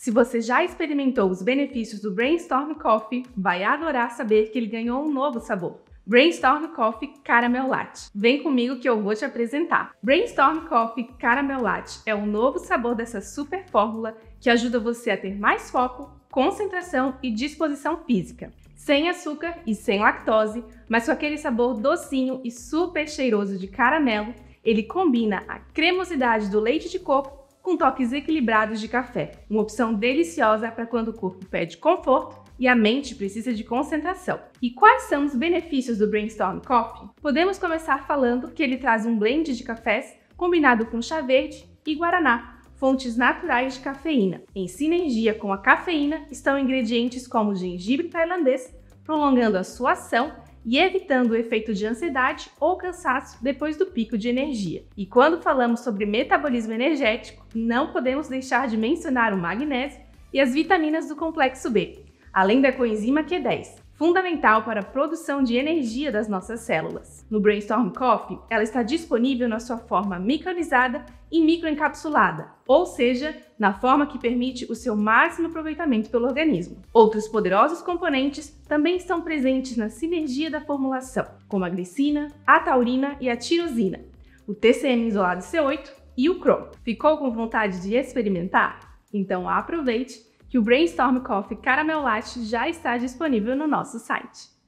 Se você já experimentou os benefícios do Brainstorm Coffee, vai adorar saber que ele ganhou um novo sabor. Brainstorm Coffee Caramel Latte. Vem comigo que eu vou te apresentar. Brainstorm Coffee Caramel Latte é um novo sabor dessa super fórmula que ajuda você a ter mais foco, concentração e disposição física. Sem açúcar e sem lactose, mas com aquele sabor docinho e super cheiroso de caramelo, ele combina a cremosidade do leite de coco com toques equilibrados de café, uma opção deliciosa para quando o corpo pede conforto e a mente precisa de concentração. E quais são os benefícios do Brainstorm Coffee? Podemos começar falando que ele traz um blend de cafés combinado com chá verde e guaraná, fontes naturais de cafeína. Em sinergia com a cafeína estão ingredientes como gengibre tailandês, prolongando a sua ação e evitando o efeito de ansiedade ou cansaço depois do pico de energia. E quando falamos sobre metabolismo energético, não podemos deixar de mencionar o magnésio e as vitaminas do complexo B, além da coenzima Q10, fundamental para a produção de energia das nossas células. No Brainstorm Coffee, ela está disponível na sua forma micronizada e microencapsulada, ou seja, na forma que permite o seu máximo aproveitamento pelo organismo. Outros poderosos componentes também estão presentes na sinergia da formulação, como a glicina, a taurina e a tirosina, o TCM isolado C8 e o cromo. Ficou com vontade de experimentar? Então aproveite que o Brainstorm Coffee Caramel Latte já está disponível no nosso site.